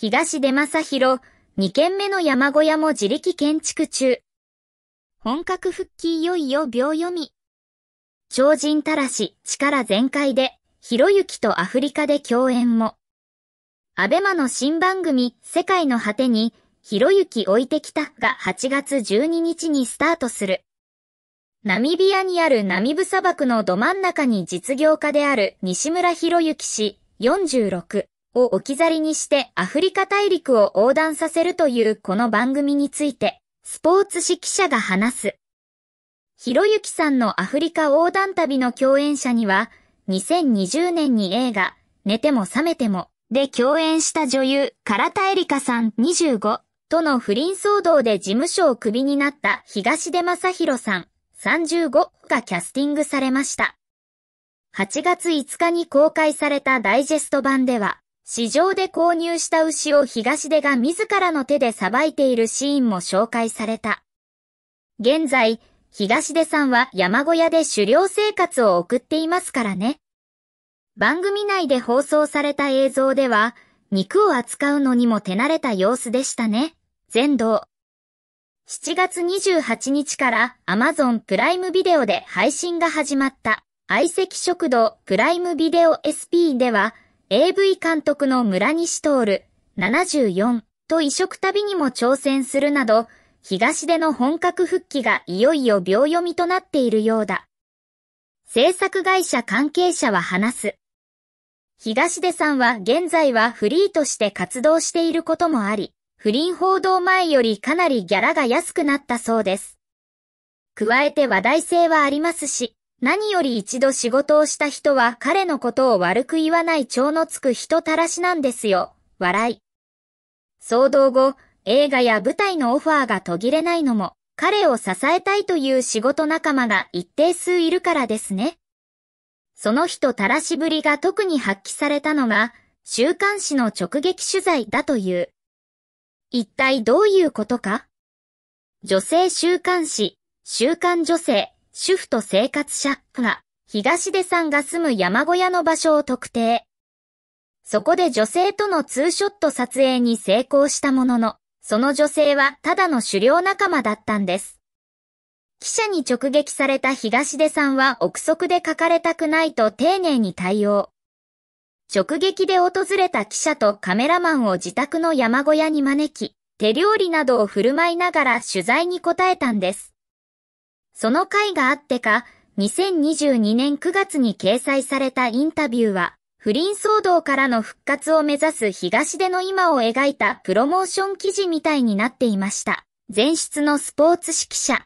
東出正広、2軒目の山小屋も自力建築中。本格復帰いよいよ秒読み。超人たらし、力全開で、ひろゆきとアフリカで共演も。アベマの新番組、世界の果てに、ひろゆき置いてきたが8月12日にスタートする。ナミビアにあるナミブ砂漠のど真ん中に実業家である西村ゆき氏46。を置き去りにしてアフリカ大陸を横断させるというこの番組について、スポーツ史記者が話す。ひろゆきさんのアフリカ横断旅の共演者には、2020年に映画、寝ても覚めても、で共演した女優、唐田エリカさん25との不倫騒動で事務所をクビになった東出正宏さん35がキャスティングされました。8月5日に公開されたダイジェスト版では、市場で購入した牛を東出が自らの手でさばいているシーンも紹介された。現在、東出さんは山小屋で狩猟生活を送っていますからね。番組内で放送された映像では、肉を扱うのにも手慣れた様子でしたね。全道。7月28日から Amazon プライムビデオで配信が始まった愛席食堂プライムビデオ SP では AV 監督の村西徹74と移植旅にも挑戦するなど、東出の本格復帰がいよいよ秒読みとなっているようだ。制作会社関係者は話す。東出さんは現在はフリーとして活動していることもあり、不倫報道前よりかなりギャラが安くなったそうです。加えて話題性はありますし、何より一度仕事をした人は彼のことを悪く言わない蝶のつく人たらしなんですよ。笑い。騒動後、映画や舞台のオファーが途切れないのも、彼を支えたいという仕事仲間が一定数いるからですね。その人たらしぶりが特に発揮されたのが、週刊誌の直撃取材だという。一体どういうことか女性週刊誌、週刊女性、主婦と生活者が、東出さんが住む山小屋の場所を特定。そこで女性とのツーショット撮影に成功したものの、その女性はただの狩猟仲間だったんです。記者に直撃された東出さんは憶測で書かれたくないと丁寧に対応。直撃で訪れた記者とカメラマンを自宅の山小屋に招き、手料理などを振る舞いながら取材に答えたんです。その回があってか、2022年9月に掲載されたインタビューは、不倫騒動からの復活を目指す東出の今を描いたプロモーション記事みたいになっていました。前出のスポーツ指揮者、